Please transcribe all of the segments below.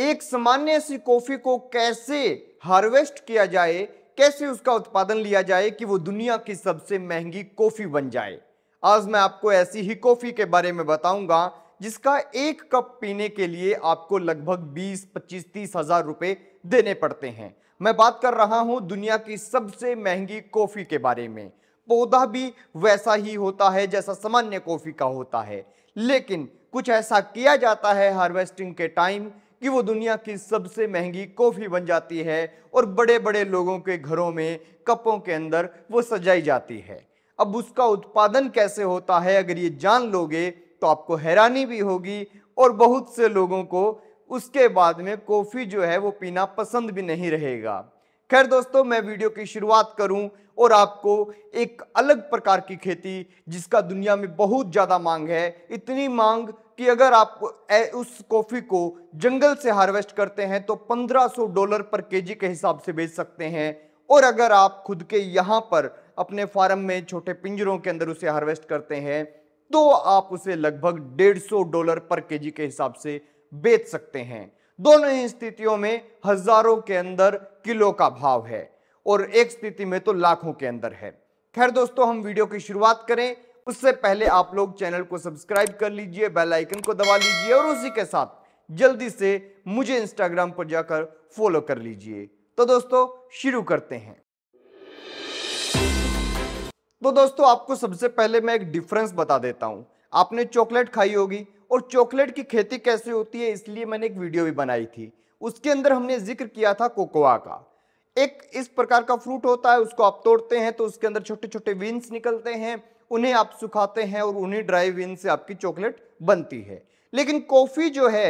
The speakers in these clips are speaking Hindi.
एक सामान्य सी कॉफी को कैसे हार्वेस्ट किया जाए कैसे उसका उत्पादन लिया जाए कि वो दुनिया की सबसे महंगी कॉफी बन जाए आज मैं आपको ऐसी ही कॉफी के बारे में बताऊंगा जिसका एक कप पीने के लिए आपको लगभग 20, 25, तीस हजार रुपए देने पड़ते हैं मैं बात कर रहा हूं दुनिया की सबसे महंगी कॉफी के बारे में पौधा भी वैसा ही होता है जैसा सामान्य कॉफी का होता है लेकिन कुछ ऐसा किया जाता है हार्वेस्टिंग के टाइम कि वो दुनिया की सबसे महंगी कॉफ़ी बन जाती है और बड़े बड़े लोगों के घरों में कपों के अंदर वो सजाई जाती है अब उसका उत्पादन कैसे होता है अगर ये जान लोगे तो आपको हैरानी भी होगी और बहुत से लोगों को उसके बाद में कॉफ़ी जो है वो पीना पसंद भी नहीं रहेगा खैर दोस्तों मैं वीडियो की शुरुआत करूं और आपको एक अलग प्रकार की खेती जिसका दुनिया में बहुत ज़्यादा मांग है इतनी मांग कि अगर आप उस कॉफ़ी को जंगल से हार्वेस्ट करते हैं तो 1500 डॉलर पर केजी के हिसाब से बेच सकते हैं और अगर आप खुद के यहां पर अपने फार्म में छोटे पिंजरों के अंदर उसे हार्वेस्ट करते हैं तो आप उसे लगभग 150 डॉलर पर केजी के हिसाब से बेच सकते हैं दोनों ही स्थितियों में हजारों के अंदर किलो का भाव है और एक स्थिति में तो लाखों के अंदर है खैर दोस्तों हम वीडियो की शुरुआत करें उससे पहले आप लोग चैनल को सब्सक्राइब कर लीजिए बेल आइकन को दबा लीजिए और उसी के साथ जल्दी से मुझे इंस्टाग्राम पर जाकर फॉलो कर लीजिए तो दोस्तों शुरू करते हैं तो दोस्तों आपको सबसे पहले मैं एक डिफरेंस बता देता हूं आपने चॉकलेट खाई होगी और चॉकलेट की खेती कैसे होती है इसलिए मैंने एक वीडियो भी बनाई थी उसके अंदर हमने जिक्र किया था कोकोआ का एक इस प्रकार का फ्रूट होता है उसको आप तोड़ते हैं तो उसके अंदर छोटे छोटे बीन्स निकलते हैं उन्हें आप सुखाते हैं और उन्हीं ड्राई विन से आपकी चॉकलेट बनती है लेकिन कॉफ़ी जो है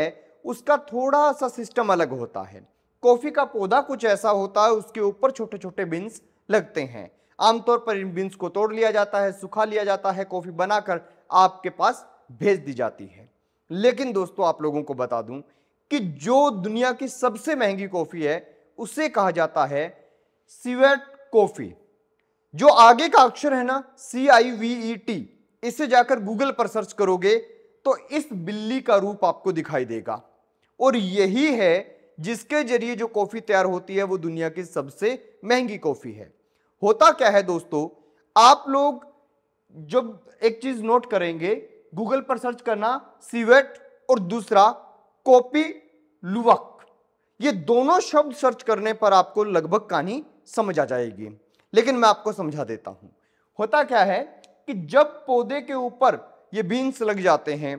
उसका थोड़ा सा सिस्टम अलग होता है कॉफ़ी का पौधा कुछ ऐसा होता है उसके ऊपर छोटे छोटे बीन्स लगते हैं आमतौर पर इन बीन्स को तोड़ लिया जाता है सुखा लिया जाता है कॉफ़ी बनाकर आपके पास भेज दी जाती है लेकिन दोस्तों आप लोगों को बता दूं कि जो दुनिया की सबसे महंगी कॉफ़ी है उसे कहा जाता है सिवेट कॉफ़ी जो आगे का अक्षर है ना सी आई वी ई टी इसे जाकर गूगल पर सर्च करोगे तो इस बिल्ली का रूप आपको दिखाई देगा और यही है जिसके जरिए जो कॉफ़ी तैयार होती है वो दुनिया की सबसे महंगी कॉफ़ी है होता क्या है दोस्तों आप लोग जब एक चीज़ नोट करेंगे गूगल पर सर्च करना सीवेट और दूसरा कॉपी लुवक ये दोनों शब्द सर्च करने पर आपको लगभग कहानी समझ आ जाएगी लेकिन मैं आपको समझा देता हूं होता क्या है कि जब पौधे के ऊपर ये बीन्स लग जाते हैं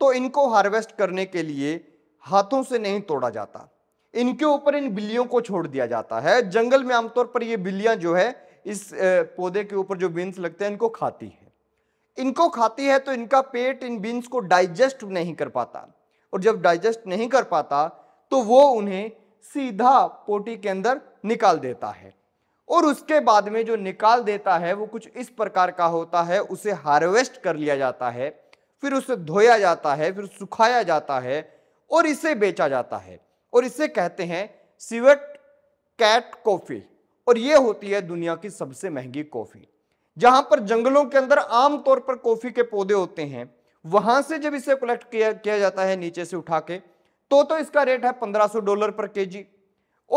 तो इनको हार्वेस्ट करने के लिए हाथों से नहीं तोड़ा जाता इनके ऊपर इन बिल्लियों को छोड़ दिया जाता है जंगल में आमतौर पर ये बिल्लियां जो है इस पौधे के ऊपर जो बीन्स लगते हैं इनको खाती है इनको खाती है तो इनका पेट इन बीन्स को डाइजेस्ट नहीं कर पाता और जब डाइजेस्ट नहीं कर पाता तो वो उन्हें सीधा पोटी के अंदर निकाल देता है और उसके बाद में जो निकाल देता है वो कुछ इस प्रकार का होता है उसे हार्वेस्ट कर लिया जाता है फिर उसे धोया जाता है फिर सुखाया जाता है और इसे बेचा जाता है और इसे कहते हैं सिवट कैट कॉफ़ी और ये होती है दुनिया की सबसे महंगी कॉफ़ी जहां पर जंगलों के अंदर आमतौर पर कॉफ़ी के पौधे होते हैं वहां से जब इसे कलेक्ट किया किया जाता है नीचे से उठा के तो तो इसका रेट है 1500 डॉलर पर केजी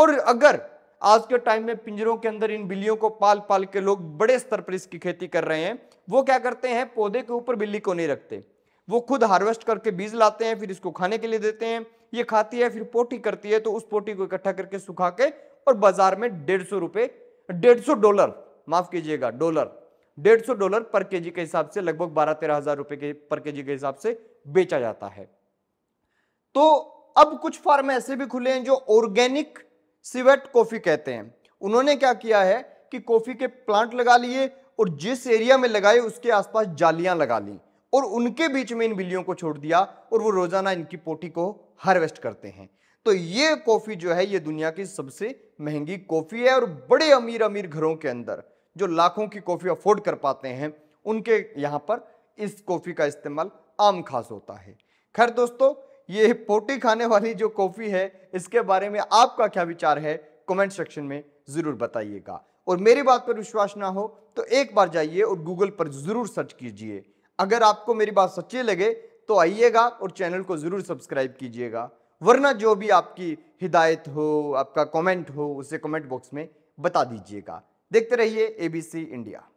और अगर आज के टाइम में पिंजरों के अंदर इन बिल्लियों को पाल पाल के लोग बड़े स्तर पर इसकी खेती कर रहे हैं वो क्या करते हैं पौधे के ऊपर बिल्ली को नहीं रखते वो खुद हार्वेस्ट करके बीज लाते हैं फिर इसको खाने के लिए देते हैं ये खाती है फिर पोटी करती है तो उस पोटी को इकट्ठा करके सुखा के और बाजार में डेढ़ सौ रुपए डेढ़ सौ डॉलर माफ कीजिएगा डॉलर डेढ़ सौ डॉलर पर केजी के हिसाब से लगभग बारह तेरह हजार रुपए के पर केजी के हिसाब से बेचा जाता है तो अब कुछ फार्म ऐसे भी खुले हैं जो ऑर्गेनिक सिवेट कॉफ़ी कहते हैं उन्होंने क्या किया है कि कॉफ़ी के प्लांट लगा लिए और जिस एरिया में लगाए उसके आसपास जालियां लगा ली और उनके बीच में इन बिल्लियों को छोड़ दिया और वो रोज़ाना इनकी पोटी को हार्वेस्ट करते हैं तो ये कॉफ़ी जो है ये दुनिया की सबसे महंगी कॉफ़ी है और बड़े अमीर अमीर घरों के अंदर जो लाखों की कॉफ़ी अफोर्ड कर पाते हैं उनके यहाँ पर इस कॉफ़ी का इस्तेमाल आम खास होता है खैर दोस्तों ये पोटी खाने वाली जो कॉफ़ी है इसके बारे में आपका क्या विचार है कमेंट सेक्शन में ज़रूर बताइएगा और मेरी बात पर विश्वास ना हो तो एक बार जाइए और गूगल पर ज़रूर सर्च कीजिए अगर आपको मेरी बात सच्ची लगे तो आइएगा और चैनल को ज़रूर सब्सक्राइब कीजिएगा वरना जो भी आपकी हिदायत हो आपका कमेंट हो उसे कमेंट बॉक्स में बता दीजिएगा देखते रहिए एबीसी इंडिया